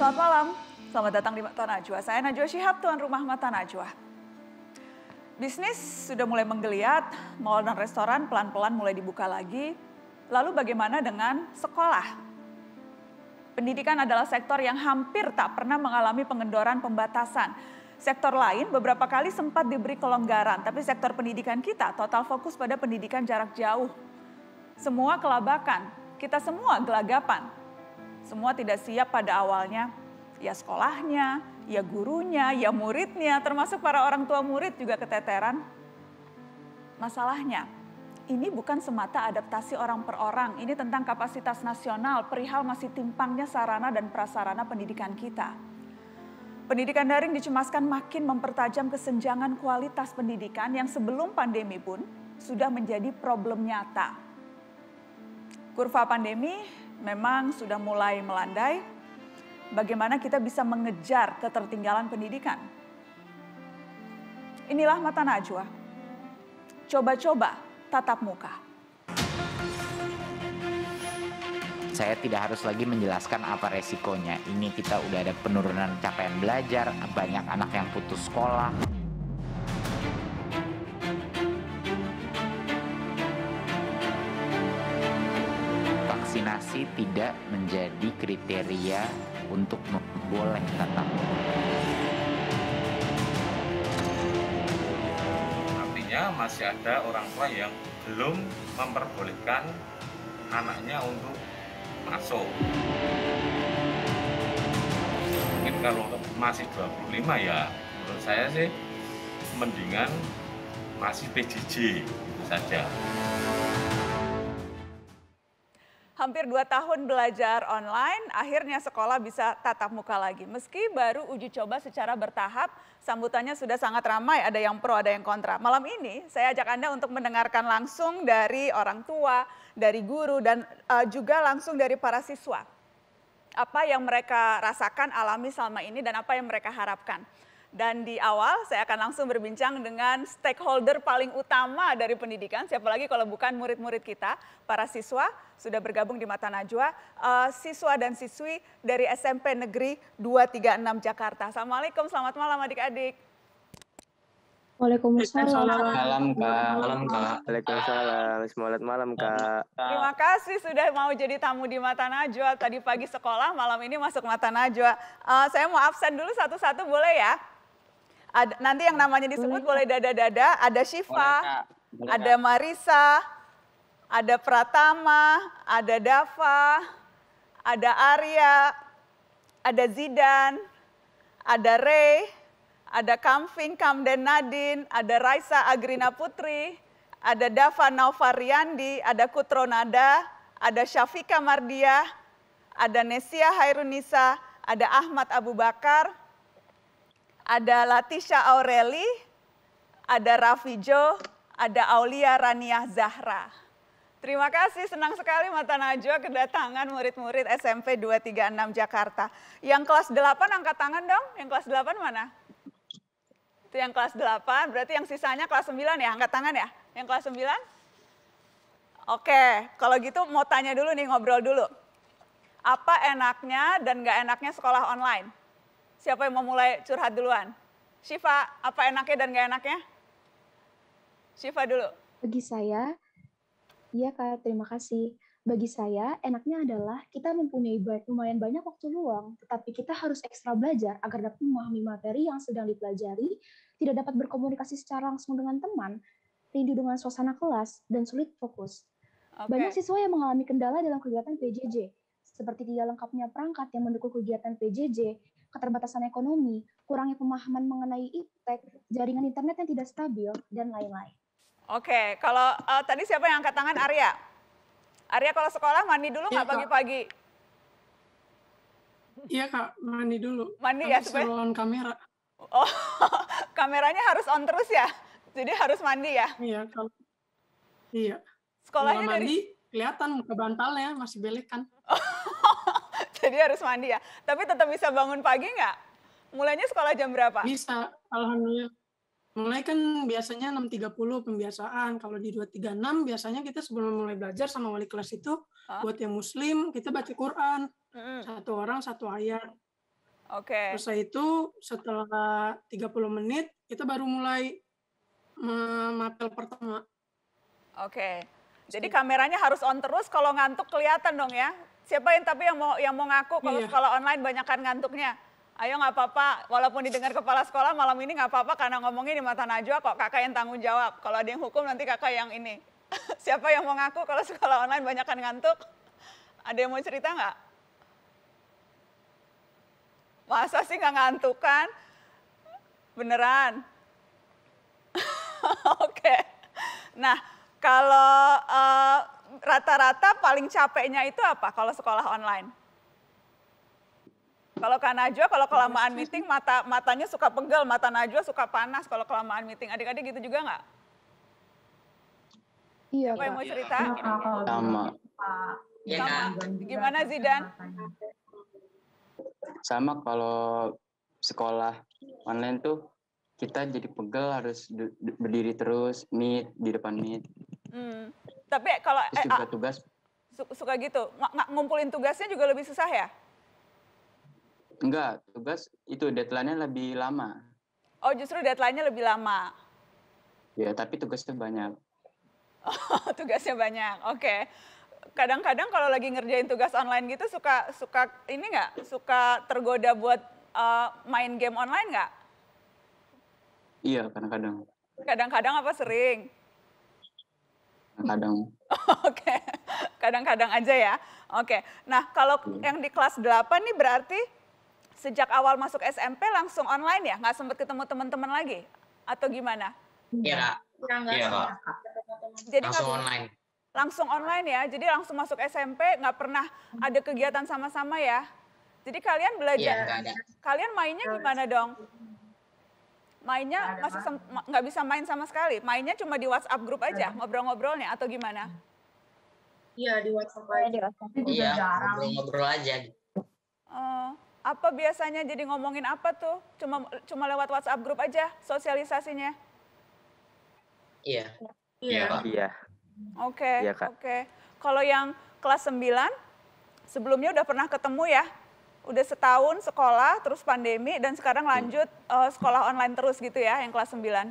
Selamat malam, selamat datang di Mata Najwa. Saya Najwa Syihab, tuan rumah Mata Najwa. Bisnis sudah mulai menggeliat, mal dan restoran pelan-pelan mulai dibuka lagi. Lalu bagaimana dengan sekolah? Pendidikan adalah sektor yang hampir tak pernah mengalami pengendoran pembatasan. Sektor lain beberapa kali sempat diberi kelonggaran, tapi sektor pendidikan kita total fokus pada pendidikan jarak jauh. Semua kelabakan, kita semua gelagapan, semua tidak siap pada awalnya, ya sekolahnya, ya gurunya, ya muridnya, termasuk para orang tua murid juga keteteran. Masalahnya, ini bukan semata adaptasi orang per orang, ini tentang kapasitas nasional, perihal masih timpangnya sarana dan prasarana pendidikan kita. Pendidikan daring dicemaskan makin mempertajam kesenjangan kualitas pendidikan yang sebelum pandemi pun sudah menjadi problem nyata. Kurva pandemi memang sudah mulai melandai, bagaimana kita bisa mengejar ketertinggalan pendidikan. Inilah mata najwa. Coba-coba tatap muka. Saya tidak harus lagi menjelaskan apa resikonya. Ini kita udah ada penurunan capaian belajar, banyak anak yang putus sekolah. tetapi tidak menjadi kriteria untuk boleh tatap Artinya masih ada orang tua yang belum memperbolehkan anaknya untuk masuk. Mungkin kalau masih 25 ya menurut saya sih mendingan masih PJJ itu saja hampir dua tahun belajar online, akhirnya sekolah bisa tatap muka lagi. Meski baru uji coba secara bertahap, sambutannya sudah sangat ramai, ada yang pro, ada yang kontra. Malam ini saya ajak Anda untuk mendengarkan langsung dari orang tua, dari guru, dan uh, juga langsung dari para siswa. Apa yang mereka rasakan, alami selama ini, dan apa yang mereka harapkan. Dan di awal saya akan langsung berbincang dengan stakeholder paling utama dari pendidikan, siapa lagi kalau bukan murid-murid kita, para siswa sudah bergabung di Mata Najwa, uh, siswa dan siswi dari SMP Negeri 236 Jakarta. Assalamualaikum, selamat malam adik-adik. Waalaikumsalam. Malam Kak. Malam Kak. Waalaikumsalam. Selamat malam Kak. Terima kasih sudah mau jadi tamu di Mata Najwa. Tadi pagi sekolah, malam ini masuk Mata Najwa. Uh, saya mau absen dulu satu-satu boleh ya? Ada, nanti yang namanya disebut boleh dada-dada, ada Shifa, boleh, boleh, ada Marisa, ada Pratama, ada Dava, ada Arya, ada Zidan, ada Ray, ada Kamfing, Kamden Nadin, ada Raisa Agrina Putri, ada Dava Naufariandi, ada Kutronada, ada Syafika Mardia, ada Nesia Hairunisa, ada Ahmad Abu Bakar, ada Latisha Aureli, ada Raffi Jo, ada Aulia Raniah Zahra. Terima kasih, senang sekali Mata Najwa kedatangan murid-murid SMP 236 Jakarta. Yang kelas 8 angkat tangan dong, yang kelas 8 mana? Itu yang kelas 8, berarti yang sisanya kelas 9 ya, angkat tangan ya? Yang kelas 9? Oke, kalau gitu mau tanya dulu nih, ngobrol dulu. Apa enaknya dan nggak enaknya sekolah online? Siapa yang mau mulai curhat duluan? Syifa, apa enaknya dan gak enaknya? Syifa dulu. Bagi saya, iya Kak, terima kasih. Bagi saya, enaknya adalah kita mempunyai lumayan banyak waktu luang, tetapi kita harus ekstra belajar agar dapat memahami materi yang sedang dipelajari, tidak dapat berkomunikasi secara langsung dengan teman, rindu dengan suasana kelas, dan sulit fokus. Okay. Banyak siswa yang mengalami kendala dalam kegiatan PJJ, seperti tidak lengkapnya perangkat yang mendukung kegiatan PJJ, keterbatasan ekonomi, kurangnya pemahaman mengenai iptek, jaringan internet yang tidak stabil, dan lain-lain. Oke, kalau uh, tadi siapa yang angkat tangan? Arya. Arya kalau sekolah mandi dulu nggak iya, pagi-pagi? Iya kak, mandi dulu. Mandi Kami ya supaya. on kamera. Oh, kameranya harus on terus ya? Jadi harus mandi ya? Iya kalau iya. Sekolahnya mandi, dari kelihatan muka bantalnya masih belek kan. Oh. jadi harus mandi ya. Tapi tetap bisa bangun pagi nggak? Mulainya sekolah jam berapa? Bisa, alhamdulillah. Mulai kan biasanya 6.30 pembiasaan. Kalau di 236 biasanya kita sebelum mulai belajar sama wali kelas itu huh? buat yang muslim kita baca Quran. hmm Satu orang satu ayat. Oke. Okay. Setelah itu setelah 30 menit kita baru mulai mapel pertama. Oke. Okay. Jadi kameranya harus on terus kalau ngantuk kelihatan dong ya. Siapa yang tapi yang mau yang mau ngaku kalau iya. sekolah online kan ngantuknya? Ayo nggak apa-apa, walaupun didengar kepala sekolah malam ini nggak apa-apa karena ngomongin di mata Najwa kok kakak yang tanggung jawab. Kalau ada yang hukum nanti kakak yang ini. Siapa yang mau ngaku kalau sekolah online kan ngantuk? Ada yang mau cerita nggak? Masa sih nggak ngantuk kan? Beneran? Oke. Okay. Nah, kalau uh, rata-rata paling capeknya itu apa kalau sekolah online? Kalau Kak Najwa, kalau kelamaan meeting mata matanya suka pegel, mata Najwa suka panas kalau kelamaan meeting. Adik-adik gitu juga nggak? Iya. Kak. mau cerita? Sama. Iya Sama. Gimana Zidan? Sama kalau sekolah online tuh kita jadi pegel harus berdiri terus meet di depan meet Hmm. Tapi kalau suka eh, suka ah, tugas suka gitu, nggak ngumpulin tugasnya juga lebih susah ya? Enggak, tugas itu deadline-nya lebih lama. Oh, justru deadline-nya lebih lama. Ya, tapi tugasnya banyak. Oh, tugasnya banyak. Oke. Okay. Kadang-kadang kalau lagi ngerjain tugas online gitu suka suka ini enggak? Suka tergoda buat uh, main game online enggak? Iya, kadang-kadang. Kadang-kadang apa sering? kadang. Oke, okay. kadang-kadang aja ya. Oke, okay. nah kalau hmm. yang di kelas 8 nih berarti sejak awal masuk SMP langsung online ya? Nggak sempat ketemu teman-teman lagi? Atau gimana? Iya, iya ya, Jadi langsung gak, online. Langsung online ya, jadi langsung masuk SMP nggak pernah ada kegiatan sama-sama ya? Jadi kalian belajar, ya, kalian mainnya gimana dong? mainnya ada masih nggak bisa main sama sekali. Mainnya cuma di WhatsApp grup aja, hmm. ngobrol-ngobrolnya atau gimana? Iya di WhatsApp iya, aja. di WhatsApp. Iya, jarang ngobrol-ngobrol aja. Uh, apa biasanya jadi ngomongin apa tuh? Cuma cuma lewat WhatsApp grup aja sosialisasinya? Iya. Iya. Iya. iya. Oke. Oke. Kalau yang kelas 9 sebelumnya udah pernah ketemu ya udah setahun sekolah terus pandemi dan sekarang lanjut uh, sekolah online terus gitu ya yang kelas 9. Iya,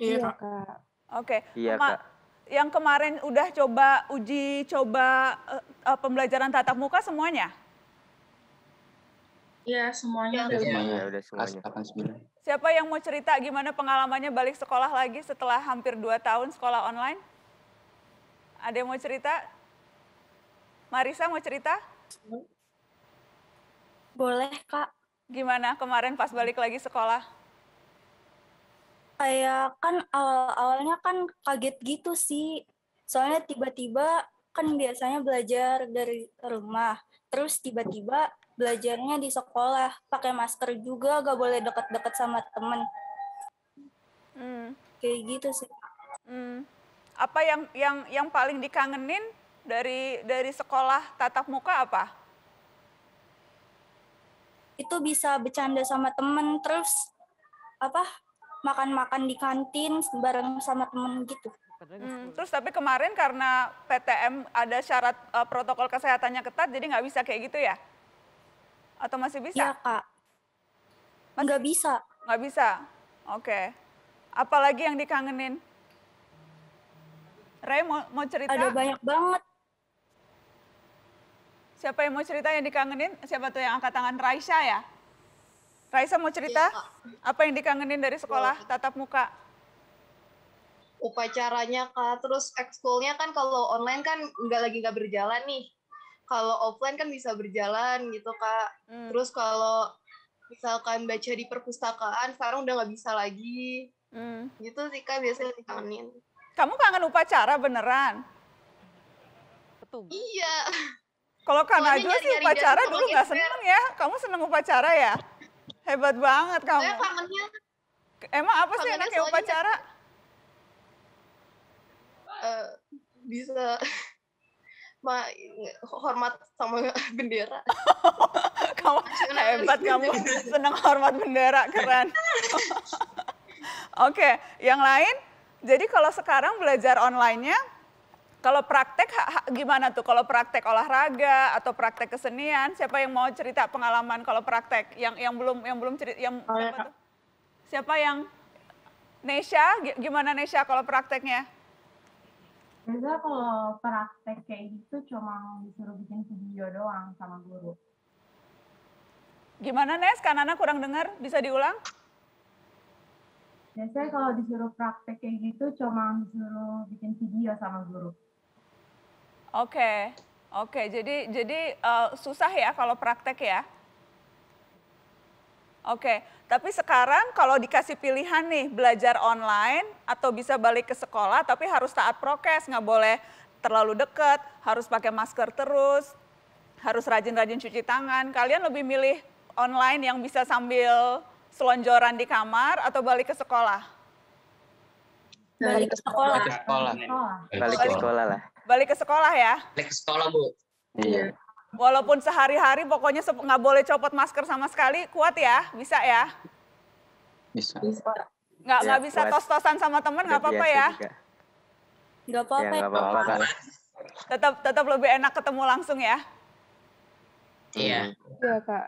iya, Kak. Oke. Okay. Iya, Kak. Yang kemarin udah coba uji coba uh, pembelajaran tatap muka semuanya? Iya, semuanya semuanya, ya. udah semuanya. Siapa yang mau cerita gimana pengalamannya balik sekolah lagi setelah hampir 2 tahun sekolah online? Ada yang mau cerita? Marisa mau cerita? Boleh, Kak. Gimana kemarin pas balik lagi sekolah? Kayak kan awal awalnya kan kaget gitu sih. Soalnya tiba-tiba kan biasanya belajar dari rumah. Terus tiba-tiba belajarnya di sekolah. Pakai masker juga, gak boleh deket-deket sama temen. Hmm. Kayak gitu sih. Hmm. Apa yang yang yang paling dikangenin dari dari sekolah tatap muka apa? itu bisa bercanda sama temen terus apa makan-makan di kantin bareng sama temen gitu. Hmm, terus tapi kemarin karena PTM ada syarat uh, protokol kesehatannya ketat jadi nggak bisa kayak gitu ya? Atau masih bisa? Iya kak. Mas... Nggak bisa. Nggak bisa? Oke. Okay. Apalagi yang dikangenin? Ray mau, mau cerita? Ada banyak banget Siapa yang mau cerita yang dikangenin? Siapa tuh yang angkat tangan? Raisa ya? Raisa mau cerita? Iya, apa yang dikangenin dari sekolah tatap muka? Upacaranya kak, terus ekskulnya kan kalau online kan nggak lagi nggak berjalan nih. Kalau offline kan bisa berjalan gitu kak. Hmm. Terus kalau misalkan baca di perpustakaan sekarang udah nggak bisa lagi. Hmm. Gitu sih kak biasanya dikangenin. Kamu kangen upacara beneran? Betul. Iya. Kalau karena aja sih upacara dulu nggak seneng ya? Kamu seneng upacara ya? Hebat banget kamu. kangennya. Emang apa sih enaknya upacara? Uh, bisa ma hormat sama bendera. kamu hebat kamu seneng hormat bendera keren. Oke, okay. yang lain. Jadi kalau sekarang belajar online-nya kalau praktek gimana tuh? Kalau praktek olahraga atau praktek kesenian, siapa yang mau cerita pengalaman kalau praktek? Yang yang belum yang belum cerita yang oh, siapa ya. Siapa yang Nesha? Gimana Nesha kalau prakteknya? Biasa kalau praktek kayak gitu cuma disuruh bikin video doang sama guru. Gimana Nes? Kanana kurang dengar, bisa diulang? Biasanya kalau disuruh praktek kayak gitu cuma disuruh bikin video sama guru. Oke, okay. oke. Okay. Jadi jadi uh, susah ya kalau praktek ya. Oke, okay. tapi sekarang kalau dikasih pilihan nih belajar online atau bisa balik ke sekolah, tapi harus taat prokes, nggak boleh terlalu dekat, harus pakai masker terus, harus rajin-rajin cuci tangan. Kalian lebih milih online yang bisa sambil selonjoran di kamar atau balik ke sekolah? balik ke sekolah. Balik ke sekolah. Balik ke sekolah lah. Balik ke sekolah ya. Balik ke sekolah, Bu. Iya. Walaupun sehari-hari pokoknya nggak boleh copot masker sama sekali, kuat ya, bisa ya? Bisa. Ya, nggak nggak ya, bisa tos-tosan sama teman nggak apa-apa ya? Nggak apa-apa. Ya, apa-apa Tetap tetap lebih enak ketemu langsung ya. Iya. Iya kak.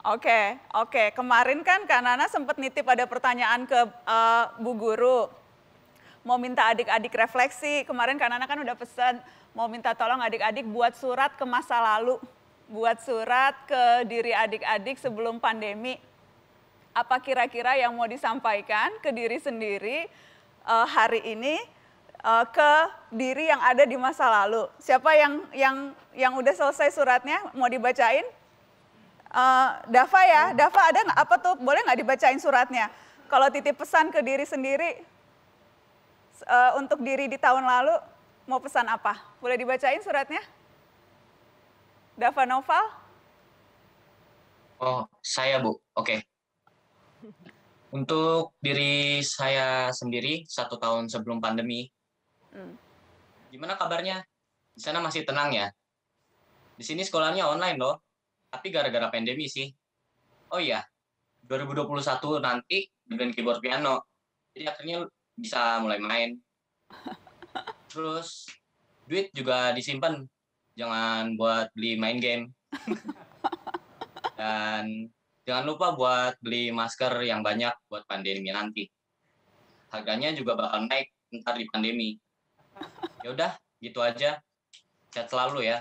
Oke, okay, oke. Okay. Kemarin kan Kak Nana sempat nitip ada pertanyaan ke uh, Bu Guru mau minta adik-adik refleksi. Kemarin kan anak kan udah pesan mau minta tolong adik-adik buat surat ke masa lalu, buat surat ke diri adik-adik sebelum pandemi. Apa kira-kira yang mau disampaikan ke diri sendiri uh, hari ini uh, ke diri yang ada di masa lalu? Siapa yang yang yang udah selesai suratnya mau dibacain? Uh, Dava ya, Dava ada apa tuh? Boleh nggak dibacain suratnya? Kalau titip pesan ke diri sendiri, uh, untuk diri di tahun lalu mau pesan apa? Boleh dibacain suratnya? Dava Noval? Oh, saya Bu. Oke. Okay. Untuk diri saya sendiri, satu tahun sebelum pandemi, hmm. gimana kabarnya? Di sana masih tenang ya? Di sini sekolahnya online loh, tapi gara-gara pandemi sih. Oh iya, 2021 nanti dengan keyboard piano. Jadi akhirnya bisa mulai main terus duit juga disimpan jangan buat beli main game dan jangan lupa buat beli masker yang banyak buat pandemi nanti harganya juga bakal naik ntar di pandemi ya udah gitu aja sehat selalu ya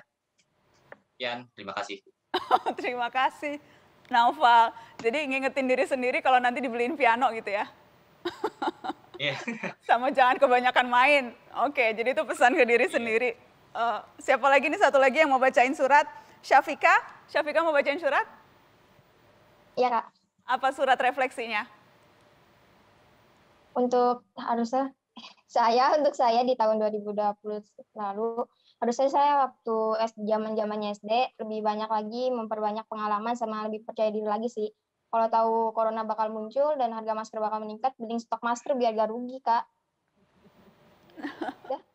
Sekian, terima kasih terima kasih Naufal jadi ngingetin diri sendiri kalau nanti dibeliin piano gitu ya Iya. sama jangan kebanyakan main. Oke, okay, jadi itu pesan ke diri yeah. sendiri. Uh, siapa lagi nih satu lagi yang mau bacain surat? Syafika, Syafika mau bacain surat? Iya kak. Apa surat refleksinya? Untuk harusnya saya untuk saya di tahun 2020 lalu harusnya saya waktu zaman zamannya SD lebih banyak lagi memperbanyak pengalaman sama lebih percaya diri lagi sih kalau tahu corona bakal muncul dan harga masker bakal meningkat, mending stok masker biar gak rugi, Kak. Udah?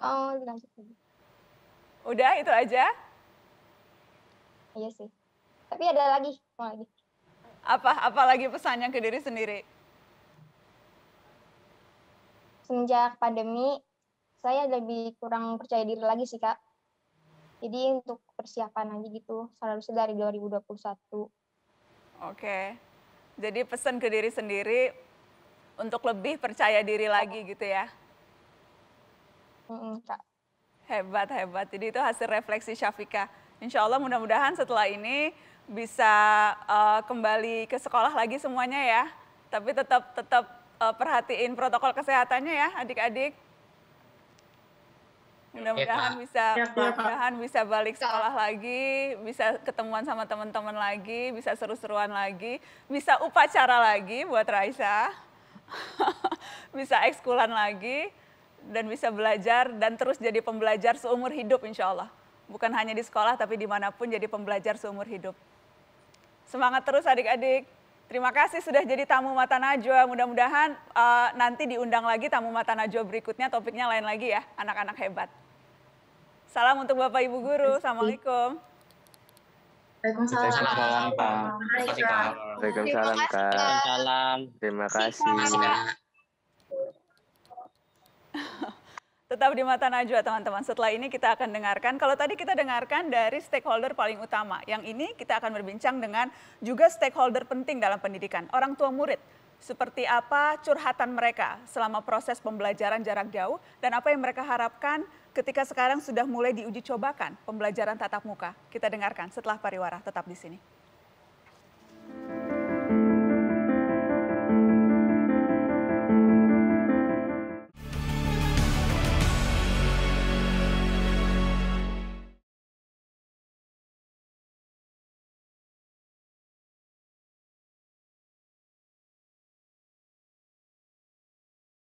Ya. Oh, lanjut Udah, itu aja? Iya sih. Tapi ada lagi, mau lagi. Apa, apa lagi pesannya ke diri sendiri? Semenjak pandemi, saya lebih kurang percaya diri lagi sih, Kak. Jadi untuk persiapan aja gitu, selalu dari 2021 Oke. Jadi pesan ke diri sendiri untuk lebih percaya diri lagi gitu ya. Hebat, hebat. Jadi itu hasil refleksi Syafika. Insya Allah mudah-mudahan setelah ini bisa uh, kembali ke sekolah lagi semuanya ya. Tapi tetap tetap uh, perhatiin protokol kesehatannya ya adik-adik. Mudah-mudahan iya, bisa iya, mudah-mudahan bisa balik sekolah lagi, bisa ketemuan sama teman-teman lagi, bisa seru-seruan lagi, bisa upacara lagi buat Raisa. bisa ekskulan lagi dan bisa belajar dan terus jadi pembelajar seumur hidup insya Allah. Bukan hanya di sekolah tapi dimanapun jadi pembelajar seumur hidup. Semangat terus adik-adik. Terima kasih sudah jadi tamu Mata Najwa. Mudah-mudahan uh, nanti diundang lagi tamu Mata Najwa berikutnya. Topiknya lain lagi ya, anak-anak hebat. Salam untuk Bapak Ibu Guru. Assalamualaikum. Waalaikumsalam. Waalaikumsalam, Pak. Waalaikumsalam, Kak. Waalaikumsalam. Terima kasih. Terima kasih. Tetap di Mata Najwa teman-teman. Setelah ini kita akan dengarkan, kalau tadi kita dengarkan dari stakeholder paling utama. Yang ini kita akan berbincang dengan juga stakeholder penting dalam pendidikan, orang tua murid. Seperti apa curhatan mereka selama proses pembelajaran jarak jauh dan apa yang mereka harapkan ketika sekarang sudah mulai diuji cobakan pembelajaran tatap muka. Kita dengarkan setelah pariwara tetap di sini.